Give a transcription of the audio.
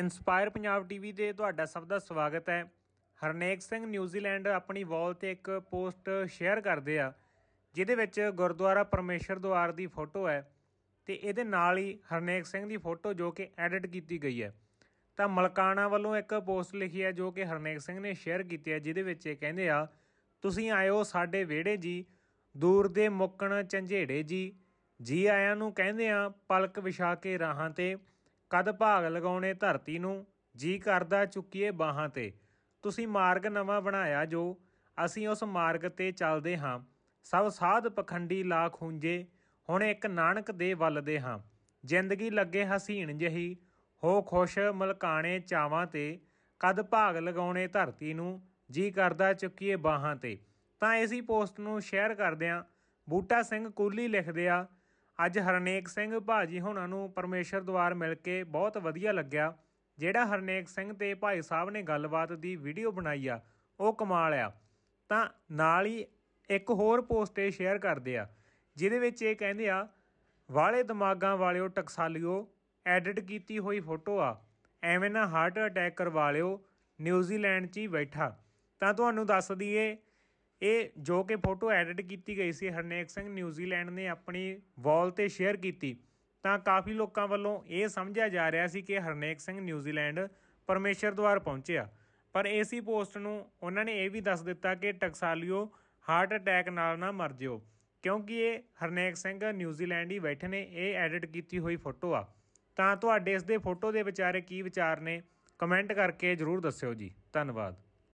inspire Punjab TV ਦੇ ਤੁਹਾਡਾ ਸਭ ਦਾ ਸਵਾਗਤ ਹੈ ਹਰਨੇਕ ਸਿੰਘ ਨਿਊਜ਼ੀਲੈਂਡ ਆਪਣੀ ਵਾਲ ਤੇ ਇੱਕ ਪੋਸਟ ਸ਼ੇਅਰ ਕਰਦੇ ਆ ਜਿਹਦੇ ਵਿੱਚ ਗੁਰਦੁਆਰਾ ਪਰਮੇਸ਼ਰ ਦੁਆਰ ਦੀ ਫੋਟੋ ਹੈ ਤੇ ਇਹਦੇ ਨਾਲ ਹੀ ਹਰਨੇਕ ਸਿੰਘ ਦੀ ਫੋਟੋ ਜੋ ਕਿ ਐਡਿਟ ਕੀਤੀ ਗਈ ਹੈ ਤਾਂ ਮਲਕਾਣਾ ਵੱਲੋਂ ਇੱਕ ਪੋਸਟ ਲਿਖੀ ਹੈ ਜੋ ਕਿ ਹਰਨੇਕ ਸਿੰਘ ਨੇ ਸ਼ੇਅਰ ਕੀਤੀ ਹੈ ਜਿਹਦੇ ਵਿੱਚ ਇਹ ਕਹਿੰਦੇ ਆ ਤੁਸੀਂ ਆਇਓ ਸਾਡੇ ਵਿਹੜੇ ਜੀ ਦੂਰ ਦੇ ਮੁੱਕਣ ਚੰਝੇੜੇ ਜੀ ਜੀ ਆਇਆਂ ਨੂੰ ਕਹਿੰਦੇ ਆ ਪਲਕ ਵਿਛਾ ਕੇ ਰਾਹਾਂ ਤੇ ਕਦ ਭਾਗ ਲਗਾਉਣੇ ਧਰਤੀ ਨੂੰ ਜੀ ਕਰਦਾ ਚੁੱਕੀਏ ਬਾਹਾਂ ਤੇ ਤੁਸੀਂ ਮਾਰਗ ਨਵਾਂ ਬਣਾਇਆ ਜੋ ਅਸੀਂ ਉਸ ਮਾਰਗ ਤੇ ਚੱਲਦੇ ਹਾਂ ਸਭ ਸਾਧ ਪਖੰਡੀ ਲਾ ਹੁੰਜੇ ਹੁਣ ਇੱਕ ਨਾਨਕ ਦੇ ਵੱਲ ਦੇ ਹਾਂ ਜ਼ਿੰਦਗੀ ਲੱਗੇ ਹਸੀਨ ਜਹੀ ਹੋ ਖੁਸ਼ ਮਲਕਾਣੇ ਚਾਵਾਂ ਤੇ ਕਦ ਭਾਗ ਲਗਾਉਣੇ ਧਰਤੀ ਨੂੰ ਜੀ ਕਰਦਾ ਚੁੱਕੀਏ ਬਾਹਾਂ ਤੇ ਤਾਂ ਇਸੀ ਪੋਸਟ ਨੂੰ ਸ਼ੇਅਰ ਕਰਦਿਆਂ ਬੂਟਾ ਸਿੰਘ ਕੋਲੀ ਲਿਖਦੇ ਆ ਅੱਜ ਹਰਨੇਕ ਸਿੰਘ ਭਾਜੀ ਹੁਣਾਂ ਨੂੰ ਪਰਮੇਸ਼ਰ ਦੁਆਰ ਮਿਲ ਕੇ ਬਹੁਤ ਵਧੀਆ ਲੱਗਿਆ ਜਿਹੜਾ ਹਰਨੇਕ ਸਿੰਘ ਤੇ ਭਾਈ ਸਾਹਿਬ ਨੇ ਗੱਲਬਾਤ ਦੀ ਵੀਡੀਓ ਬਣਾਈ ਆ ਉਹ ਕਮਾਲ ਆ ਤਾਂ ਨਾਲ ਹੀ ਇੱਕ ਹੋਰ ਪੋਸਟ ਤੇ ਸ਼ੇਅਰ ਕਰਦੇ ਆ ਜਿਹਦੇ ਵਿੱਚ ਇਹ ਕਹਿੰਦੇ ਆ ਵਾਲੇ ਦਿਮਾਗਾਂ ਵਾਲਿਓ ਟਕਸਾਲਿਓ ਐਡਿਟ ਕੀਤੀ ਹੋਈ ਫੋਟੋ ਆ ਐਵੇਂ ਨਾ ਹਾਰਟ ਅਟੈਕ ਕਰਵਾ ਲਿਓ ਨਿਊਜ਼ੀਲੈਂਡ 'ਚ ਹੀ ਬੈਠਾ ਤਾਂ ਤੁਹਾਨੂੰ ਦੱਸ ਦਈਏ ਇਹ ਜੋ ਕਿ ਫੋਟੋ ਐਡਿਟ ਕੀਤੀ ਗਈ ਸੀ ਹਰਨੇਕ ਸਿੰਘ ਨਿਊਜ਼ੀਲੈਂਡ ਨੇ ਆਪਣੀ ਵਾਲ ਤੇ ਸ਼ੇਅਰ ਕੀਤੀ ਤਾਂ ਕਾਫੀ ਲੋਕਾਂ ਵੱਲੋਂ ਇਹ ਸਮਝਿਆ ਜਾ ਰਿਹਾ ਸੀ ਕਿ ਹਰਨੇਕ ਸਿੰਘ ਨਿਊਜ਼ੀਲੈਂਡ ਪਰਮੇਸ਼ਰ ਦਵਾਰ ਪਹੁੰਚਿਆ ਪਰ ਏਸੀ ਪੋਸਟ ਨੂੰ ਉਹਨਾਂ ਨੇ ਇਹ ਵੀ ਦੱਸ ਦਿੱਤਾ ਕਿ ਟਕਸਾਲੀਓ ਹਾਰਟ ਅਟੈਕ ਨਾਲ ਨਾ ਮਰ ਜਿਓ ਕਿਉਂਕਿ ਇਹ ਹਰਨੇਕ ਸਿੰਘ ਨਿਊਜ਼ੀਲੈਂਡ ਹੀ ਬੈਠੇ ਨੇ ਇਹ ਐਡਿਟ ਕੀਤੀ ਹੋਈ ਫੋਟੋ ਆ ਤਾਂ ਤੁਹਾਡੇ ਇਸ ਦੇ ਫੋਟੋ ਦੇ ਵਿਚਾਰੇ ਕੀ ਵਿਚਾਰ ਨੇ ਕਮੈਂਟ ਕਰਕੇ ਜਰੂਰ ਦੱਸਿਓ ਜੀ ਧੰਨਵਾਦ